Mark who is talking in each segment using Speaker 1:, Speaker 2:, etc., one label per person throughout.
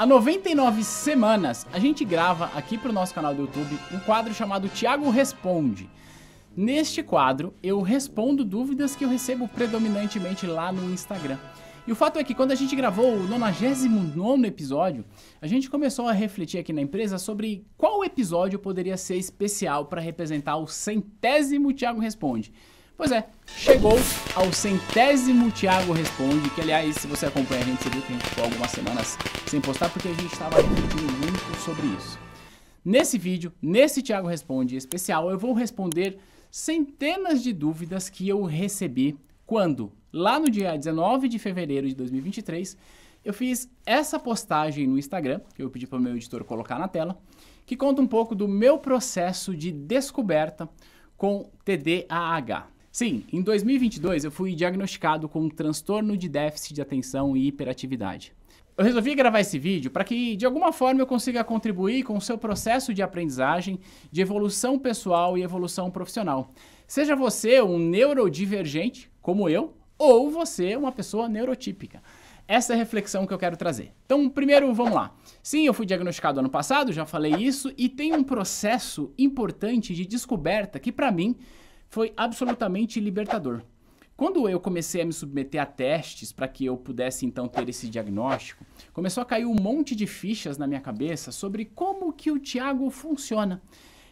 Speaker 1: Há 99 semanas, a gente grava aqui para o nosso canal do YouTube um quadro chamado Tiago Responde. Neste quadro, eu respondo dúvidas que eu recebo predominantemente lá no Instagram. E o fato é que quando a gente gravou o 99 episódio, a gente começou a refletir aqui na empresa sobre qual episódio poderia ser especial para representar o centésimo Tiago Responde. Pois é, chegou ao centésimo Thiago Responde, que aliás, se você acompanha a gente, você viu que a gente ficou algumas semanas sem postar, porque a gente estava discutindo muito sobre isso. Nesse vídeo, nesse Thiago Responde especial, eu vou responder centenas de dúvidas que eu recebi quando, lá no dia 19 de fevereiro de 2023, eu fiz essa postagem no Instagram, que eu pedi para o meu editor colocar na tela, que conta um pouco do meu processo de descoberta com TDAH. Sim, em 2022 eu fui diagnosticado com um transtorno de déficit de atenção e hiperatividade. Eu resolvi gravar esse vídeo para que, de alguma forma, eu consiga contribuir com o seu processo de aprendizagem, de evolução pessoal e evolução profissional. Seja você um neurodivergente, como eu, ou você uma pessoa neurotípica. Essa é a reflexão que eu quero trazer. Então, primeiro, vamos lá. Sim, eu fui diagnosticado ano passado, já falei isso, e tem um processo importante de descoberta que, para mim, foi absolutamente libertador. Quando eu comecei a me submeter a testes para que eu pudesse então ter esse diagnóstico, começou a cair um monte de fichas na minha cabeça sobre como que o Tiago funciona.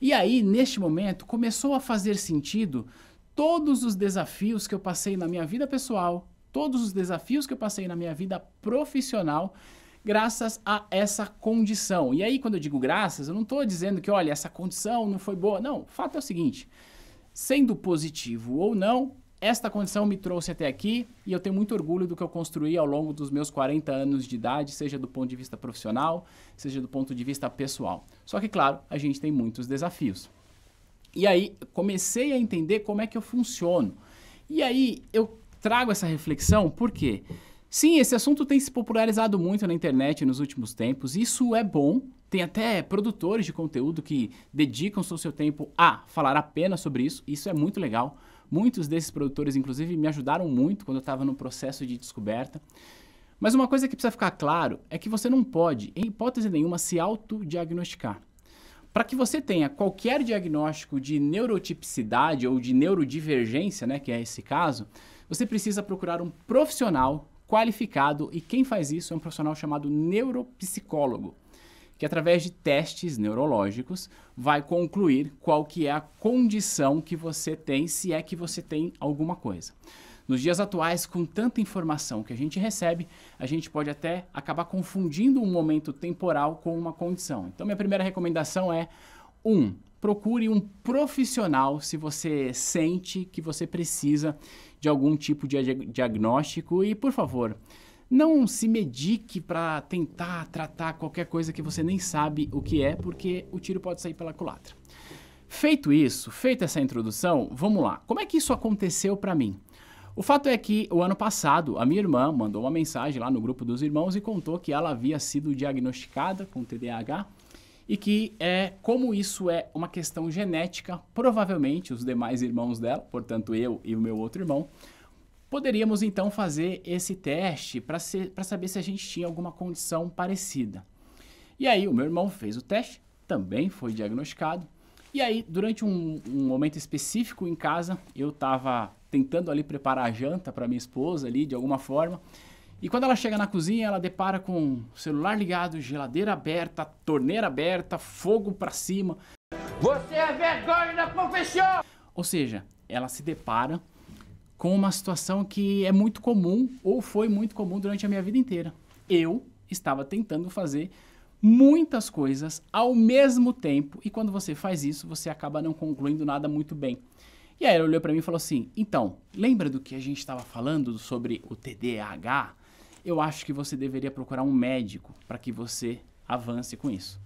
Speaker 1: E aí, neste momento, começou a fazer sentido todos os desafios que eu passei na minha vida pessoal, todos os desafios que eu passei na minha vida profissional, graças a essa condição. E aí, quando eu digo graças, eu não estou dizendo que, olha, essa condição não foi boa. Não, o fato é o seguinte: Sendo positivo ou não, esta condição me trouxe até aqui e eu tenho muito orgulho do que eu construí ao longo dos meus 40 anos de idade, seja do ponto de vista profissional, seja do ponto de vista pessoal. Só que, claro, a gente tem muitos desafios. E aí, comecei a entender como é que eu funciono. E aí, eu trago essa reflexão porque, sim, esse assunto tem se popularizado muito na internet nos últimos tempos, isso é bom, tem até produtores de conteúdo que dedicam seu, seu tempo a falar apenas sobre isso. Isso é muito legal. Muitos desses produtores, inclusive, me ajudaram muito quando eu estava no processo de descoberta. Mas uma coisa que precisa ficar claro é que você não pode, em hipótese nenhuma, se autodiagnosticar. Para que você tenha qualquer diagnóstico de neurotipicidade ou de neurodivergência, né, que é esse caso, você precisa procurar um profissional qualificado e quem faz isso é um profissional chamado neuropsicólogo que através de testes neurológicos vai concluir qual que é a condição que você tem, se é que você tem alguma coisa. Nos dias atuais, com tanta informação que a gente recebe, a gente pode até acabar confundindo um momento temporal com uma condição. Então, minha primeira recomendação é: 1. Um, procure um profissional se você sente que você precisa de algum tipo de diagnóstico e, por favor, não se medique para tentar tratar qualquer coisa que você nem sabe o que é, porque o tiro pode sair pela culatra. Feito isso, feita essa introdução, vamos lá. Como é que isso aconteceu para mim? O fato é que o ano passado a minha irmã mandou uma mensagem lá no grupo dos irmãos e contou que ela havia sido diagnosticada com TDAH e que é como isso é uma questão genética, provavelmente os demais irmãos dela, portanto eu e o meu outro irmão, Poderíamos então fazer esse teste para saber se a gente tinha alguma condição parecida. E aí, o meu irmão fez o teste, também foi diagnosticado. E aí, durante um, um momento específico em casa, eu estava tentando ali preparar a janta para minha esposa ali, de alguma forma. E quando ela chega na cozinha, ela depara com celular ligado, geladeira aberta, torneira aberta, fogo para cima. Você é vergonha da profissão! Ou seja, ela se depara com uma situação que é muito comum ou foi muito comum durante a minha vida inteira. Eu estava tentando fazer muitas coisas ao mesmo tempo e quando você faz isso, você acaba não concluindo nada muito bem. E aí ele olhou para mim e falou assim: "Então, lembra do que a gente estava falando sobre o TDAH? Eu acho que você deveria procurar um médico para que você avance com isso."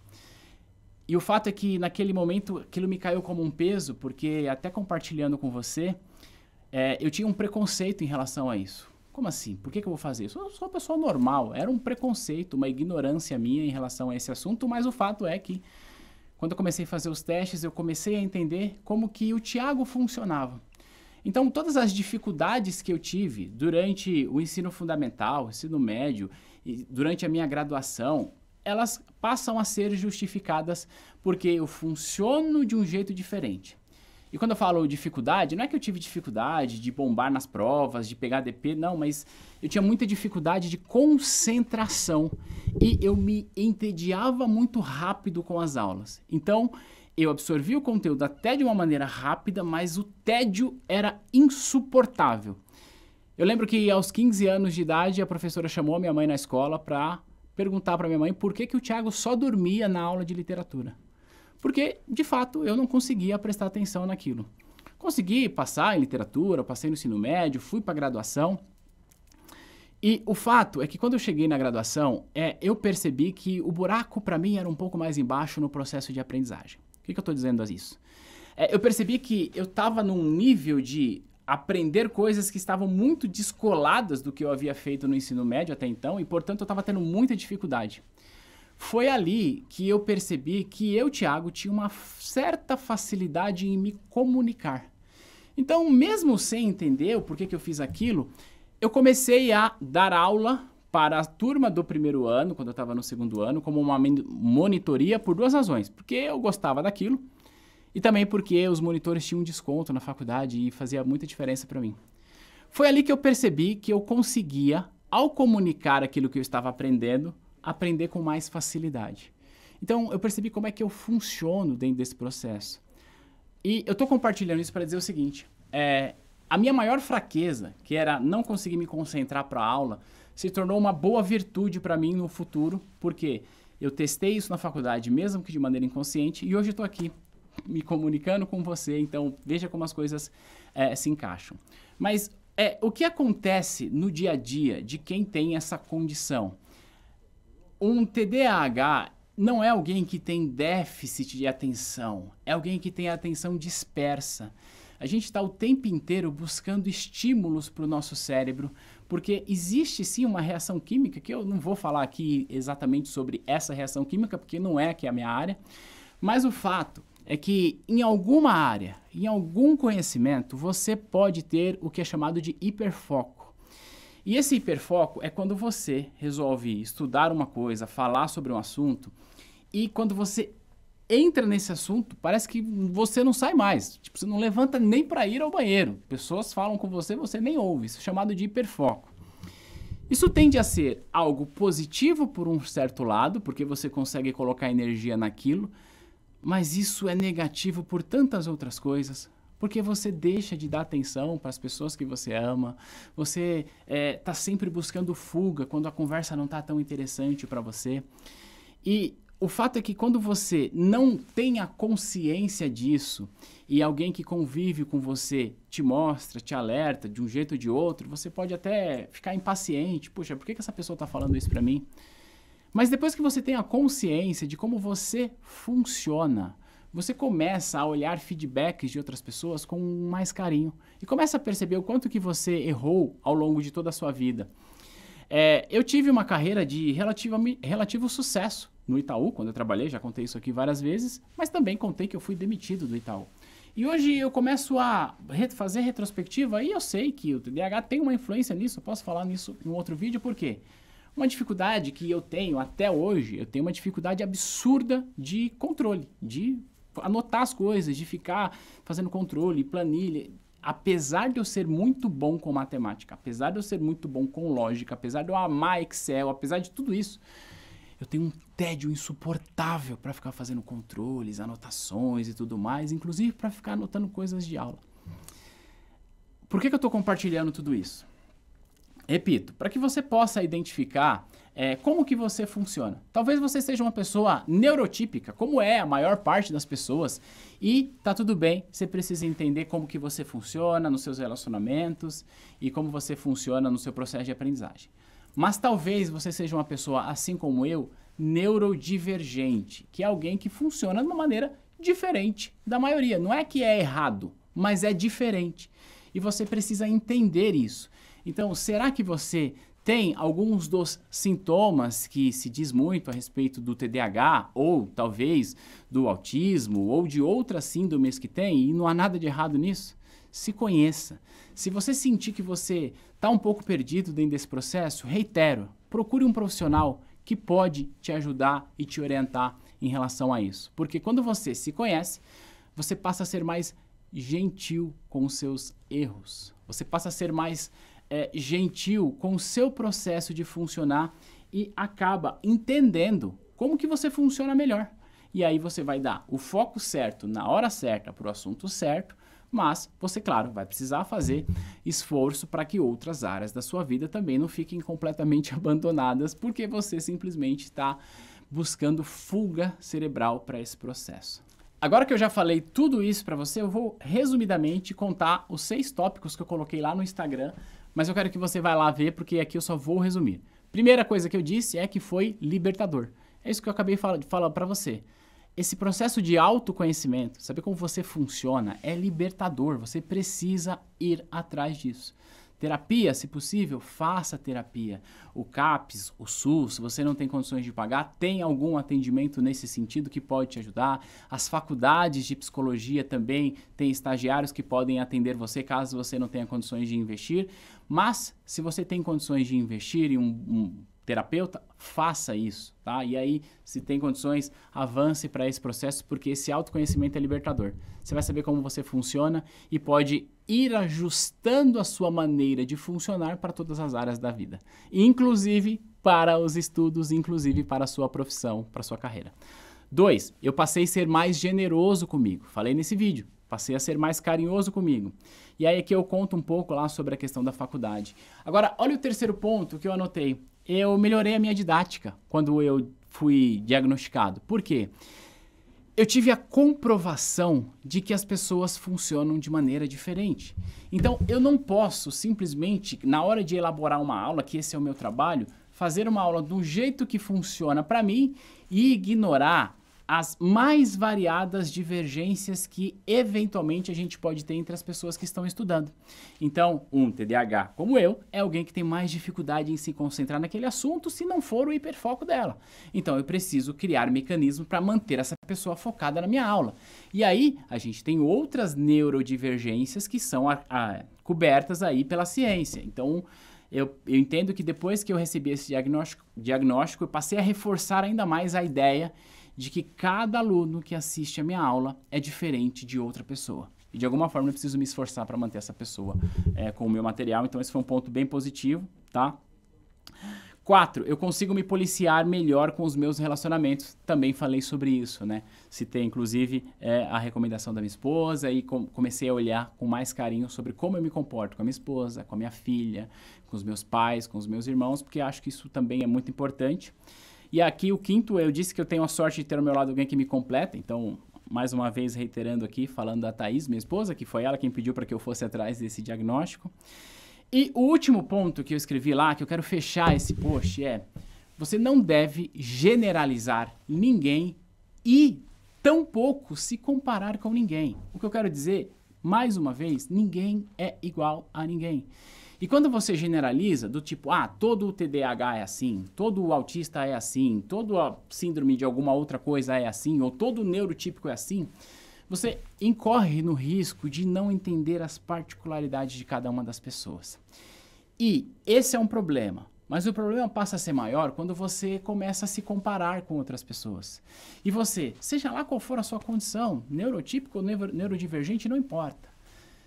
Speaker 1: E o fato é que naquele momento aquilo me caiu como um peso, porque até compartilhando com você, é, eu tinha um preconceito em relação a isso. Como assim? Por que, que eu vou fazer isso? Eu sou uma pessoa normal. Era um preconceito, uma ignorância minha em relação a esse assunto, mas o fato é que quando eu comecei a fazer os testes, eu comecei a entender como que o Tiago funcionava. Então, todas as dificuldades que eu tive durante o ensino fundamental, ensino médio, e durante a minha graduação, elas passam a ser justificadas porque eu funciono de um jeito diferente. E quando eu falo dificuldade, não é que eu tive dificuldade de bombar nas provas, de pegar DP, não, mas eu tinha muita dificuldade de concentração e eu me entediava muito rápido com as aulas. Então, eu absorvi o conteúdo até de uma maneira rápida, mas o tédio era insuportável. Eu lembro que aos 15 anos de idade, a professora chamou a minha mãe na escola para perguntar para minha mãe por que, que o Tiago só dormia na aula de literatura porque de fato eu não conseguia prestar atenção naquilo. Consegui passar em literatura, passei no ensino médio, fui para graduação. E o fato é que quando eu cheguei na graduação, é, eu percebi que o buraco para mim era um pouco mais embaixo no processo de aprendizagem. O que, que eu estou dizendo isso? É, eu percebi que eu estava num nível de aprender coisas que estavam muito descoladas do que eu havia feito no ensino médio até então e, portanto, eu estava tendo muita dificuldade. Foi ali que eu percebi que eu, Tiago, tinha uma certa facilidade em me comunicar. Então, mesmo sem entender o porquê que eu fiz aquilo, eu comecei a dar aula para a turma do primeiro ano, quando eu estava no segundo ano, como uma monitoria por duas razões. Porque eu gostava daquilo e também porque os monitores tinham desconto na faculdade e fazia muita diferença para mim. Foi ali que eu percebi que eu conseguia, ao comunicar aquilo que eu estava aprendendo, aprender com mais facilidade. Então, eu percebi como é que eu funciono dentro desse processo. E eu estou compartilhando isso para dizer o seguinte: é, a minha maior fraqueza, que era não conseguir me concentrar para a aula, se tornou uma boa virtude para mim no futuro, porque eu testei isso na faculdade, mesmo que de maneira inconsciente, e hoje estou aqui me comunicando com você, então veja como as coisas é, se encaixam. Mas é, o que acontece no dia a dia de quem tem essa condição? Um TDAH não é alguém que tem déficit de atenção, é alguém que tem a atenção dispersa. A gente está o tempo inteiro buscando estímulos para o nosso cérebro, porque existe sim uma reação química, que eu não vou falar aqui exatamente sobre essa reação química, porque não é aqui é a minha área, mas o fato é que em alguma área, em algum conhecimento, você pode ter o que é chamado de hiperfoco. E esse hiperfoco é quando você resolve estudar uma coisa, falar sobre um assunto, e quando você entra nesse assunto, parece que você não sai mais. Tipo, você não levanta nem para ir ao banheiro. Pessoas falam com você, você nem ouve. Isso é chamado de hiperfoco. Isso tende a ser algo positivo por um certo lado, porque você consegue colocar energia naquilo, mas isso é negativo por tantas outras coisas, porque você deixa de dar atenção para as pessoas que você ama, você está é, tá sempre buscando fuga quando a conversa não está tão interessante para você. E o fato é que quando você não tem a consciência disso e alguém que convive com você te mostra, te alerta de um jeito ou de outro, você pode até ficar impaciente. Puxa, por que, que essa pessoa está falando isso para mim? Mas depois que você tem a consciência de como você funciona, você começa a olhar feedbacks de outras pessoas com mais carinho e começa a perceber o quanto que você errou ao longo de toda a sua vida. É, eu tive uma carreira de relativo sucesso no Itaú, quando eu trabalhei, já contei isso aqui várias vezes, mas também contei que eu fui demitido do Itaú. E hoje eu começo a fazer retrospectiva e eu sei que o TDAH tem uma influência nisso, eu posso falar nisso em outro vídeo, por quê? Uma dificuldade que eu tenho até hoje, eu tenho uma dificuldade absurda de controle, de anotar as coisas, de ficar fazendo controle, planilha. Apesar de eu ser muito bom com matemática, apesar de eu ser muito bom com lógica, apesar de eu amar Excel, apesar de tudo isso, eu tenho um tédio insuportável para ficar fazendo controles, anotações e tudo mais, inclusive para ficar anotando coisas de aula. Por que, que eu estou compartilhando tudo isso? Repito, para que você possa identificar é, como que você funciona. Talvez você seja uma pessoa neurotípica, como é a maior parte das pessoas, e tá tudo bem, você precisa entender como que você funciona nos seus relacionamentos e como você funciona no seu processo de aprendizagem. Mas talvez você seja uma pessoa, assim como eu, neurodivergente, que é alguém que funciona de uma maneira diferente da maioria. Não é que é errado, mas é diferente. E você precisa entender isso. Então, será que você tem alguns dos sintomas que se diz muito a respeito do TDAH ou talvez do autismo ou de outras síndromes que tem, e não há nada de errado nisso. Se conheça. Se você sentir que você está um pouco perdido dentro desse processo, reitero, procure um profissional que pode te ajudar e te orientar em relação a isso. Porque quando você se conhece, você passa a ser mais gentil com os seus erros. Você passa a ser mais é, gentil com o seu processo de funcionar e acaba entendendo como que você funciona melhor. E aí você vai dar o foco certo na hora certa para o assunto certo, mas você, claro, vai precisar fazer esforço para que outras áreas da sua vida também não fiquem completamente abandonadas, porque você simplesmente está buscando fuga cerebral para esse processo. Agora que eu já falei tudo isso para você, eu vou resumidamente contar os seis tópicos que eu coloquei lá no Instagram mas eu quero que você vá lá ver, porque aqui eu só vou resumir. Primeira coisa que eu disse é que foi libertador. É isso que eu acabei fal de falar para você. Esse processo de autoconhecimento, saber como você funciona, é libertador. Você precisa ir atrás disso. Terapia, se possível, faça terapia. O CAPS, o SUS, se você não tem condições de pagar, tem algum atendimento nesse sentido que pode te ajudar. As faculdades de psicologia também têm estagiários que podem atender você caso você não tenha condições de investir. Mas, se você tem condições de investir em um, um terapeuta, faça isso, tá? E aí, se tem condições, avance para esse processo, porque esse autoconhecimento é libertador. Você vai saber como você funciona e pode ir ajustando a sua maneira de funcionar para todas as áreas da vida, inclusive para os estudos, inclusive para a sua profissão, para a sua carreira. Dois, eu passei a ser mais generoso comigo. Falei nesse vídeo. Passei a ser mais carinhoso comigo. E aí é que eu conto um pouco lá sobre a questão da faculdade. Agora, olha o terceiro ponto que eu anotei. Eu melhorei a minha didática quando eu fui diagnosticado. Por quê? Porque eu tive a comprovação de que as pessoas funcionam de maneira diferente. Então, eu não posso simplesmente, na hora de elaborar uma aula, que esse é o meu trabalho, fazer uma aula do jeito que funciona para mim e ignorar as mais variadas divergências que eventualmente a gente pode ter entre as pessoas que estão estudando. Então, um TDAH como eu é alguém que tem mais dificuldade em se concentrar naquele assunto se não for o hiperfoco dela. Então, eu preciso criar mecanismos mecanismo para manter essa pessoa focada na minha aula. E aí, a gente tem outras neurodivergências que são a, a, cobertas aí pela ciência. Então, eu, eu, entendo que depois que eu recebi esse diagnóstico, diagnóstico, eu passei a reforçar ainda mais a ideia de que cada aluno que assiste a minha aula é diferente de outra pessoa. E de alguma forma eu preciso me esforçar para manter essa pessoa é, com o meu material. Então esse foi um ponto bem positivo, tá? quatro Eu consigo me policiar melhor com os meus relacionamentos. Também falei sobre isso, né? Citei, inclusive, é, a recomendação da minha esposa e com comecei a olhar com mais carinho sobre como eu me comporto com a minha esposa, com a minha filha, com os meus pais, com os meus irmãos, porque acho que isso também é muito importante. E aqui o quinto, eu disse que eu tenho a sorte de ter ao meu lado alguém que me completa, então mais uma vez reiterando aqui, falando da Thaís, minha esposa, que foi ela quem pediu para que eu fosse atrás desse diagnóstico. E o último ponto que eu escrevi lá, que eu quero fechar esse post, é: você não deve generalizar ninguém e tampouco se comparar com ninguém. O que eu quero dizer, mais uma vez, ninguém é igual a ninguém. E quando você generaliza, do tipo, ah, todo o TDAH é assim, todo o autista é assim, toda a síndrome de alguma outra coisa é assim, ou todo o neurotípico é assim, você incorre no risco de não entender as particularidades de cada uma das pessoas. E esse é um problema. Mas o problema passa a ser maior quando você começa a se comparar com outras pessoas. E você, seja lá qual for a sua condição, neurotípico ou neurodivergente, não importa.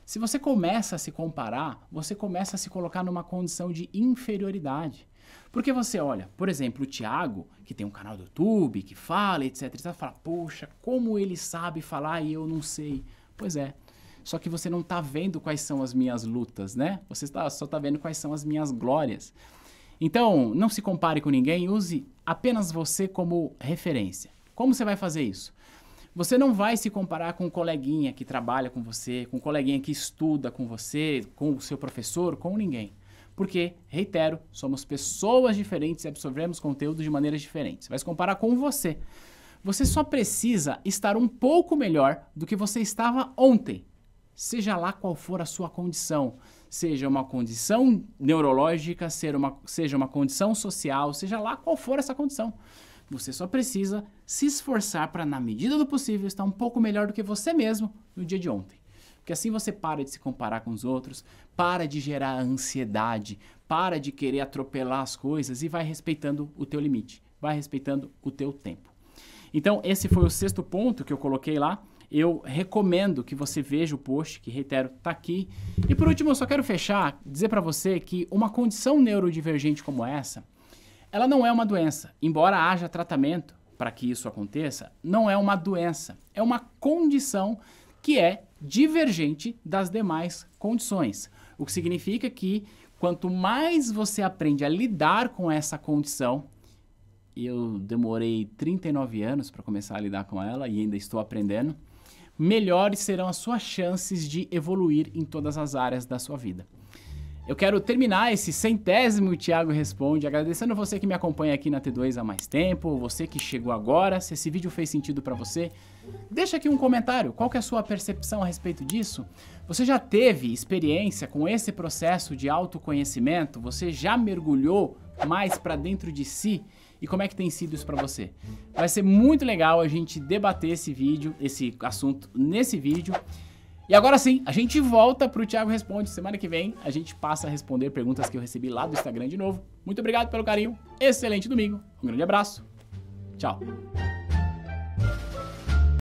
Speaker 1: Se você começa a se comparar, você começa a se colocar numa condição de inferioridade. Porque você olha, por exemplo, o Thiago, que tem um canal do YouTube, que fala, etc, etc, fala, poxa, como ele sabe falar e eu não sei. Pois é. Só que você não está vendo quais são as minhas lutas, né? Você tá, só está vendo quais são as minhas glórias. Então, não se compare com ninguém, use apenas você como referência. Como você vai fazer isso? Você não vai se comparar com o um coleguinha que trabalha com você, com o um coleguinha que estuda com você, com o seu professor, com ninguém. Porque, reitero, somos pessoas diferentes e absorvemos conteúdo de maneiras diferentes. Vai se comparar com você. Você só precisa estar um pouco melhor do que você estava ontem, seja lá qual for a sua condição. Seja uma condição neurológica, seja uma, seja uma condição social, seja lá qual for essa condição. Você só precisa se esforçar para, na medida do possível, estar um pouco melhor do que você mesmo no dia de ontem. Porque assim você para de se comparar com os outros, para de gerar ansiedade, para de querer atropelar as coisas e vai respeitando o teu limite, vai respeitando o teu tempo. Então, esse foi o sexto ponto que eu coloquei lá. Eu recomendo que você veja o post, que reitero, está aqui. E por último, eu só quero fechar, dizer para você que uma condição neurodivergente como essa, ela não é uma doença. Embora haja tratamento para que isso aconteça, não é uma doença. É uma condição que é divergente das demais condições. O que significa que quanto mais você aprende a lidar com essa condição, eu demorei 39 anos para começar a lidar com ela e ainda estou aprendendo, melhores serão as suas chances de evoluir em todas as áreas da sua vida. Eu quero terminar esse centésimo Tiago Responde agradecendo você que me acompanha aqui na T2 há mais tempo, você que chegou agora, se esse vídeo fez sentido para você, deixa aqui um comentário, qual é a sua percepção a respeito disso? Você já teve experiência com esse processo de autoconhecimento? Você já mergulhou mais para dentro de si? e como é que tem sido isso para você. Vai ser muito legal a gente debater esse vídeo, esse assunto nesse vídeo e agora sim, a gente volta pro Thiago Responde. Semana que vem a gente passa a responder perguntas que eu recebi lá do Instagram de novo. Muito obrigado pelo carinho, excelente domingo, um grande abraço, tchau!